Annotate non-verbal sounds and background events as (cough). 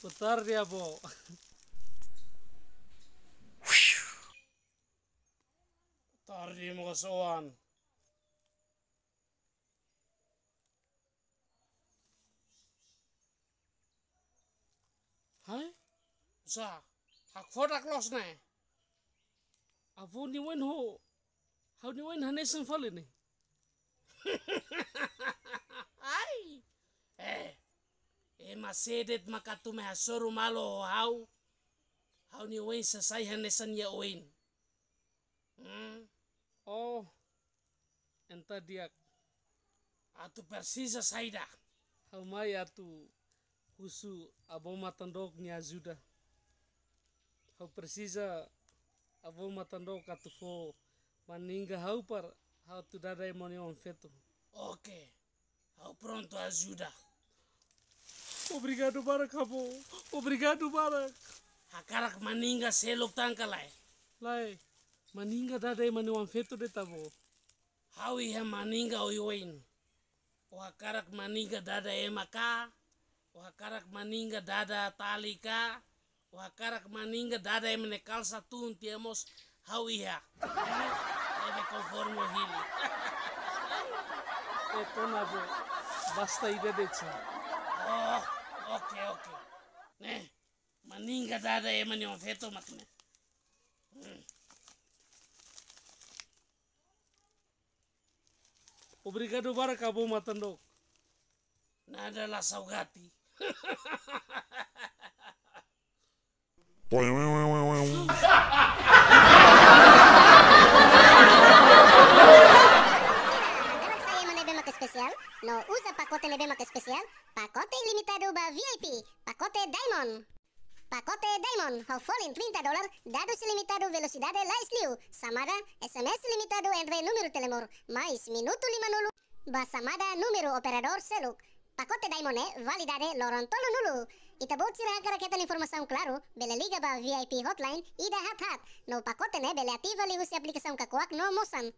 Putar dia, Bo. Putar dia mga Hai? Sa, hakfod aklos na ne. Avo ni wen ho. aku ni wen hanesan falin ne. Hai! (laughs) Eh! masedet makatume hasoru malo ho hau hau ni oin sasai hanesan ya oin hmm. oh enta diak atu persisa dah. hau mai atu husu abo matandok ni azuda hau persisa abo matandok atu fo maninga hau par hau tu dadai moni on fetu oke okay. hau pronto azuda Obrigado, Barak, avô. Obrigado, Barak. Akarak maninga selok tangka lai. Lai, maninga dadai mani wang feto de tabo. How maninga o wain. O akarak maninga dada emaka. O akarak maninga dada talika. O akarak maninga dada daí kalsa tun tiemos. How ia. Eh, ebe conforme o hili. (laughs) Eto nabo, basta ide de cha. Oh. Okay okay ನೇ ಮನಿಂಗದಾದ ಏಮನಿ ಒಂದು ಸೇತು ಮತ್ತೆ ಹ್ಞೂ Obrigado para acabou matando. Nada lá salgati. (laughs) especial, não usa pacote Lebemac especial, pacote ilimitado ba VIP, pacote Diamond. Pacote Diamond, Hofol em 30 dólares, dados ilimitado, velocidade Lightslew, samada, SMS limitado entre número Telemor, mais minuto limanulu, ba samada número operador Seluk. Pacote Diamond é validade Lorontolo Nulu. Itabot sira karaketan informação claro, bela liga ba VIP hotline e da hat hat. No pacote né, bela ativa liga se aplicação kakuak no moçan.